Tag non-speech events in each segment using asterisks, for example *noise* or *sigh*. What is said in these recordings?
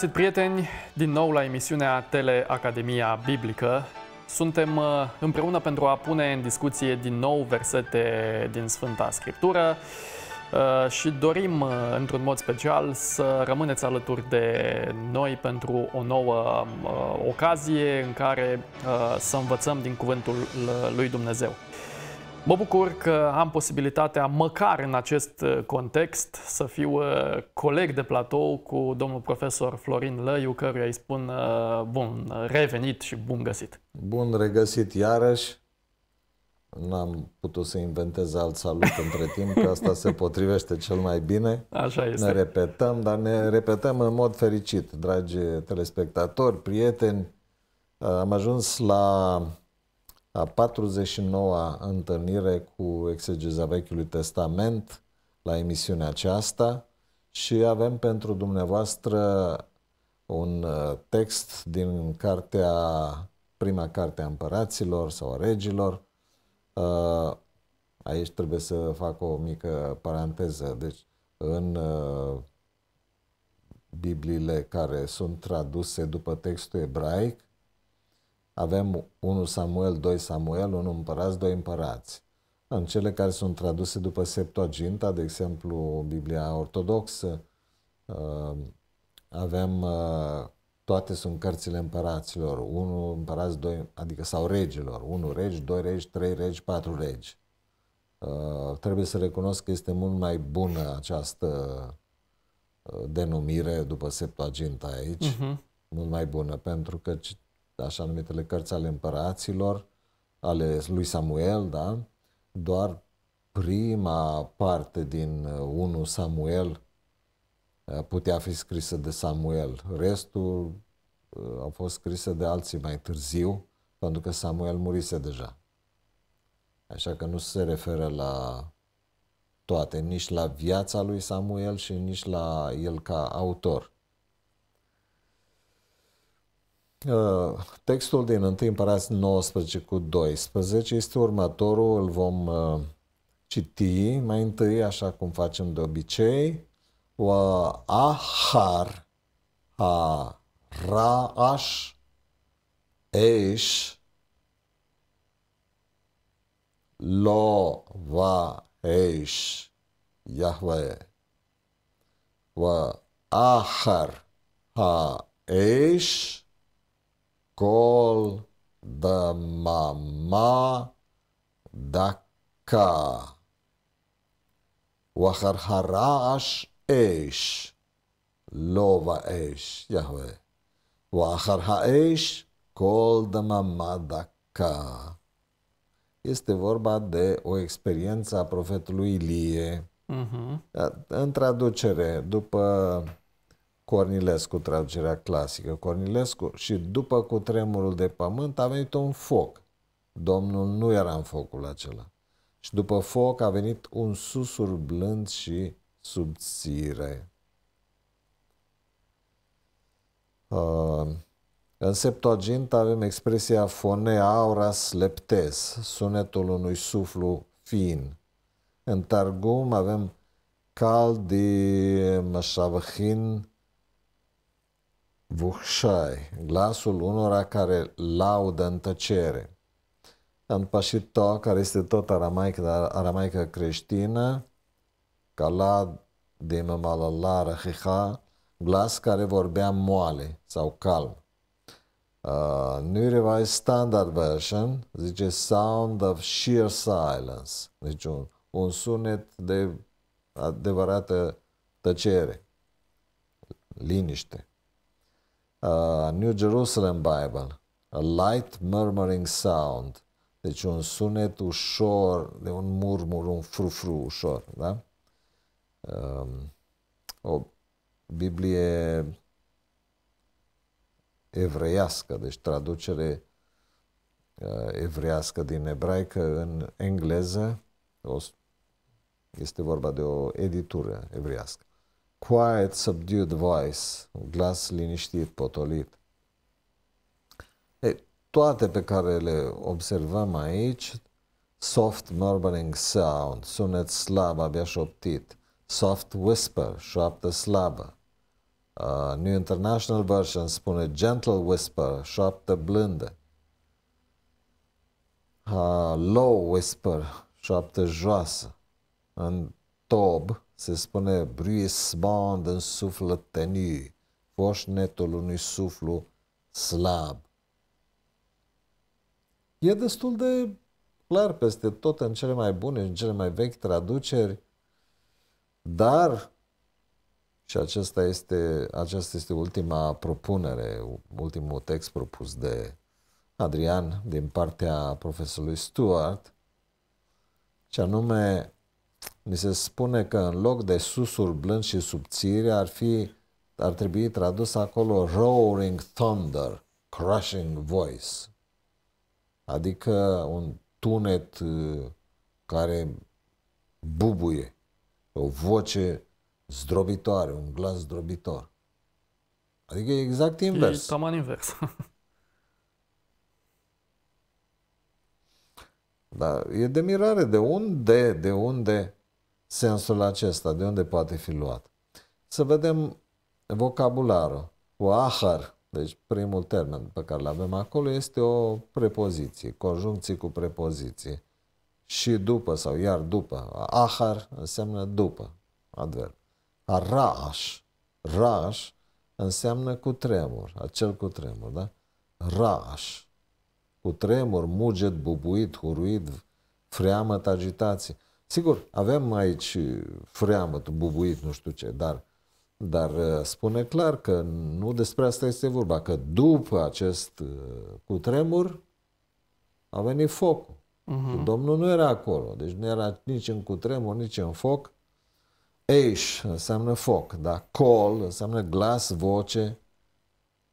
găsit, prieteni, din nou la emisiunea Teleacademia Biblică. Suntem uh, împreună pentru a pune în discuție din nou versete din Sfânta Scriptură uh, și dorim, uh, într-un mod special, să rămâneți alături de noi pentru o nouă ocazie în care să învățăm din Cuvântul lui Dumnezeu. Mă bucur că am posibilitatea, măcar în acest uh, context, să fiu uh, coleg de platou cu domnul profesor Florin Lăiu, căruia îi spun uh, bun revenit și bun găsit. Bun regăsit iarăși. N-am putut să inventez alt salut între timp, că asta se potrivește cel mai bine. Așa este. Ne repetăm, dar ne repetăm în mod fericit, dragi telespectatori, prieteni. Am ajuns la a 49-a întâlnire cu exegeza Vechiului Testament la emisiunea aceasta și avem pentru dumneavoastră un uh, text din cartea, prima carte a împăraților sau a regilor. Uh, aici trebuie să fac o mică paranteză. Deci, în uh, Bibliile care sunt traduse după textul ebraic, avem 1 Samuel, 2 Samuel, 1 împărați, 2 împărați. Da, în cele care sunt traduse după Septuaginta, de exemplu Biblia Ortodoxă, uh, avem uh, toate sunt cărțile împăraților, 1 împărați, 2, adică sau regilor, 1 regi, 2 regi, 3 regi, 4 regi. Uh, trebuie să recunosc că este mult mai bună această uh, denumire după Septuaginta aici, uh-huh. mult mai bună, pentru că așa numitele cărți ale împăraților, ale lui Samuel, da? Doar prima parte din 1 uh, Samuel uh, putea fi scrisă de Samuel. Restul uh, au fost scrise de alții mai târziu, pentru că Samuel murise deja. Așa că nu se referă la toate, nici la viața lui Samuel și nici la el ca autor. Uh, textul din 1 Împărați 19 cu 12 este următorul, îl vom uh, citi mai întâi, așa cum facem de obicei, uh, ahar, a raash, eș, lo va eș, Yahweh, va ahar, ha eș, col de mama دكا وخرخراش ايش لوفا ايش يهوي واخرها eș col de mama daca. este vorba de o experiență a profetului Ilie. Uh-huh. În traducere, după Cornilescu, traducerea clasică, Cornilescu, și după cu tremurul de pământ a venit un foc. Domnul nu era în focul acela. Și după foc a venit un susur blând și subțire. Uh, în Septuagint avem expresia fone, aura sleptes, sunetul unui suflu fin. În Targum avem cal de mășavhin vuhșai, glasul unora care laudă în tăcere. În pașito, care este tot aramaică, dar aramaică creștină, calad de mamalala rahiha, glas care vorbea moale sau calm. Uh, New Revised Standard Version zice Sound of Sheer Silence, deci un, un sunet de adevărată tăcere, liniște. Uh, New Jerusalem Bible, a light murmuring sound, deci un sunet ușor, de un murmur, un frufru ușor, da? Um, o Biblie evreiască, deci traducere uh, evreiască din ebraică în engleză, o, este vorba de o editură evreiască quiet, subdued voice, glas liniștit, potolit. Ei, toate pe care le observăm aici, soft murmuring sound, sunet slab, abia șoptit, soft whisper, șoaptă slabă. Uh, New International Version spune gentle whisper, șoaptă blândă. Uh, low whisper, șoaptă joasă. În tob, se spune bruismand în suflet teniu, foșnetul unui suflu slab. E destul de clar peste tot în cele mai bune și în cele mai vechi traduceri, dar și acesta este, aceasta este ultima propunere, ultimul text propus de Adrian din partea profesorului Stuart, ce anume mi se spune că în loc de susuri blând și subțiri ar fi ar trebui tradus acolo roaring thunder, crushing voice. Adică un tunet uh, care bubuie, o voce zdrobitoare, un glas zdrobitor. Adică e exact invers. E cam invers. *laughs* Dar e de mirare de unde, de unde sensul acesta, de unde poate fi luat. Să vedem vocabularul. Cu ahar, deci primul termen pe care îl avem acolo, este o prepoziție, conjuncții cu prepoziție. Și după sau iar după. Ahar înseamnă după, adverb. Araș, raș înseamnă cu tremur, acel cu tremur, da? Raș cu tremur, muget, bubuit, huruit, freamăt, agitație. Sigur, avem aici freamăt, bubuit, nu știu ce, dar, dar uh, spune clar că nu despre asta este vorba, că după acest uh, cu tremur a venit focul. Uh-huh. Domnul nu era acolo, deci nu era nici în cutremur, nici în foc. Eish înseamnă foc, da? Call înseamnă glas, voce,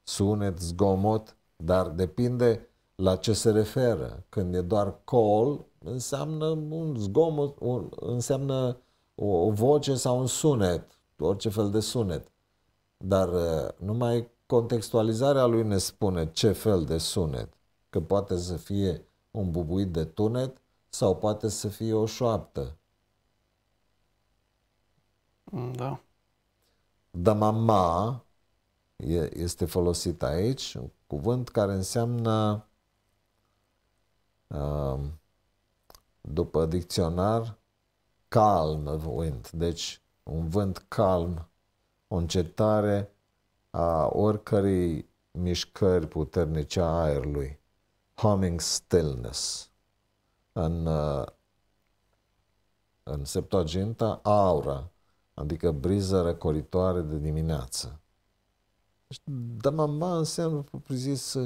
sunet, zgomot, dar depinde la ce se referă. Când e doar call, înseamnă un zgomot, un, înseamnă o, o voce sau un sunet, orice fel de sunet. Dar uh, numai contextualizarea lui ne spune ce fel de sunet. Că poate să fie un bubuit de tunet sau poate să fie o șoaptă. Da. Da mama este folosit aici, un cuvânt care înseamnă după dicționar, calm wind, deci un vânt calm, o încetare a oricărei mișcări puternice a aerului. Humming stillness. În, uh, în Septuaginta, aura, adică briză răcoritoare de dimineață. Deci, da, mama înseamnă, propriu zis,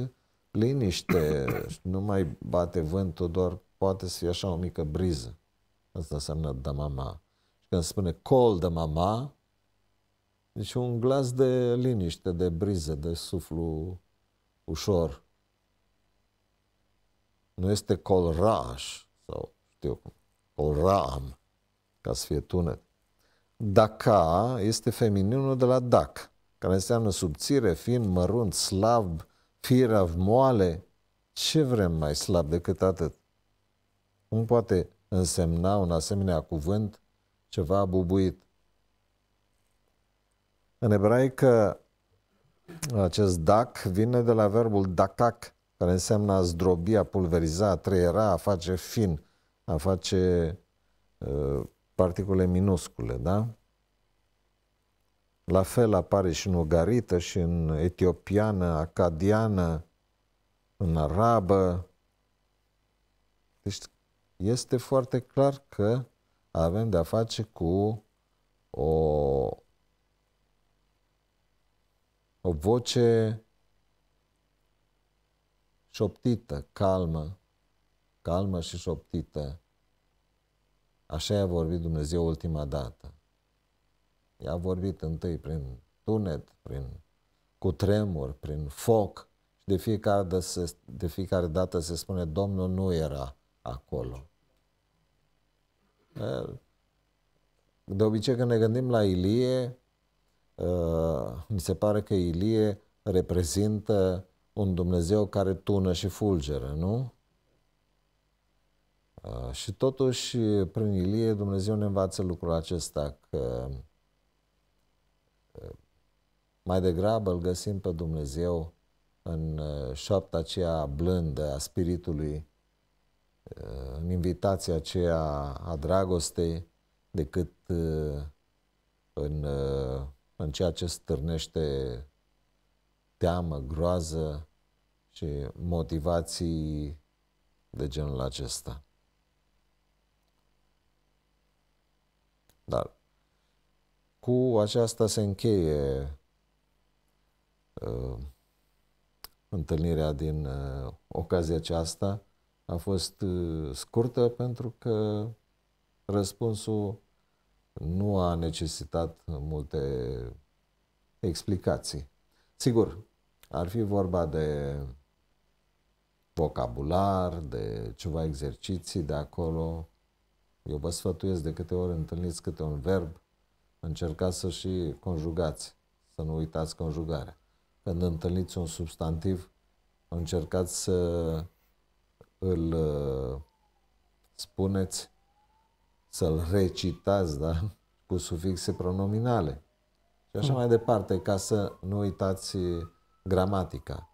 liniște, nu mai bate vântul, doar poate să fie așa o mică briză. Asta înseamnă da mama. Și când spune col da mama, deci un glas de liniște, de briză, de suflu ușor. Nu este colraș sau știu cum, colram, ca să fie tunet. Daca este femininul de la dac, care înseamnă subțire, fin, mărunt, slab, firav, moale, ce vrem mai slab decât atât? Cum poate însemna un asemenea cuvânt ceva bubuit? În ebraică, acest dac vine de la verbul dakak, care înseamnă a zdrobi, a pulveriza, a treiera, a face fin, a face uh, particule minuscule, da? La fel apare și în ugarită, și în etiopiană, acadiană, în arabă. Deci este foarte clar că avem de-a face cu o, o voce șoptită, calmă, calmă și șoptită. Așa i-a vorbit Dumnezeu ultima dată i-a vorbit întâi prin tunet, prin cutremur, prin foc și de fiecare, dată se, de fiecare dată se spune Domnul nu era acolo. De obicei când ne gândim la Ilie, mi se pare că Ilie reprezintă un Dumnezeu care tună și fulgere, nu? Și totuși, prin Ilie, Dumnezeu ne învață lucrul acesta că mai degrabă îl găsim pe Dumnezeu în uh, șoapta aceea blândă a spiritului, uh, în invitația aceea a dragostei, decât uh, în, în ceea ce stârnește teamă, groază și motivații de genul acesta. Dar cu aceasta se încheie uh, întâlnirea din uh, ocazia aceasta. A fost uh, scurtă pentru că răspunsul nu a necesitat multe explicații. Sigur, ar fi vorba de vocabular, de ceva exerciții de acolo. Eu vă sfătuiesc de câte ori întâlniți câte un verb, Încercați să și conjugați, să nu uitați conjugarea. Când întâlniți un substantiv, încercați să îl uh, spuneți, să-l recitați, da? *laughs* Cu sufixe pronominale. Și așa mm. mai departe, ca să nu uitați gramatica.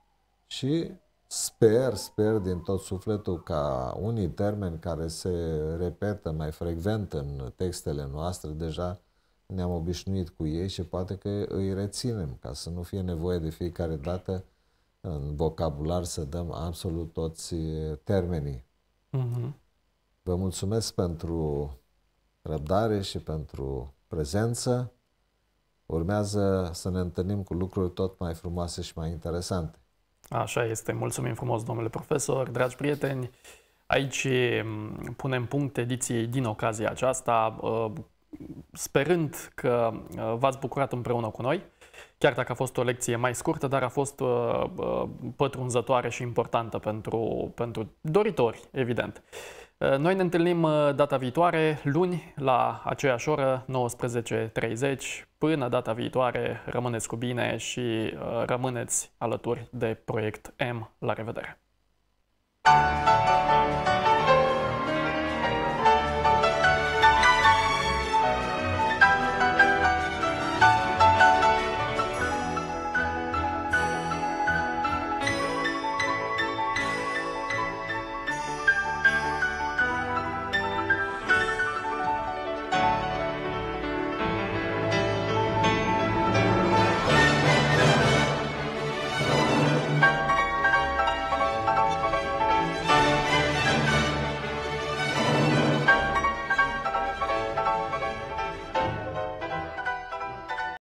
Și sper, sper din tot sufletul ca unii termeni care se repetă mai frecvent în textele noastre deja ne-am obișnuit cu ei și poate că îi reținem ca să nu fie nevoie de fiecare dată în vocabular să dăm absolut toți termenii. Uh-huh. Vă mulțumesc pentru răbdare și pentru prezență. Urmează să ne întâlnim cu lucruri tot mai frumoase și mai interesante. Așa este. Mulțumim frumos, domnule profesor, dragi prieteni. Aici mm, punem punct ediției din ocazia aceasta sperând că uh, v-ați bucurat împreună cu noi, chiar dacă a fost o lecție mai scurtă, dar a fost uh, uh, pătrunzătoare și importantă pentru, pentru doritori, evident. Noi ne întâlnim data viitoare, luni, la aceeași oră, 19.30. Până data viitoare, rămâneți cu bine și rămâneți alături de Proiect M. La revedere! Thank you.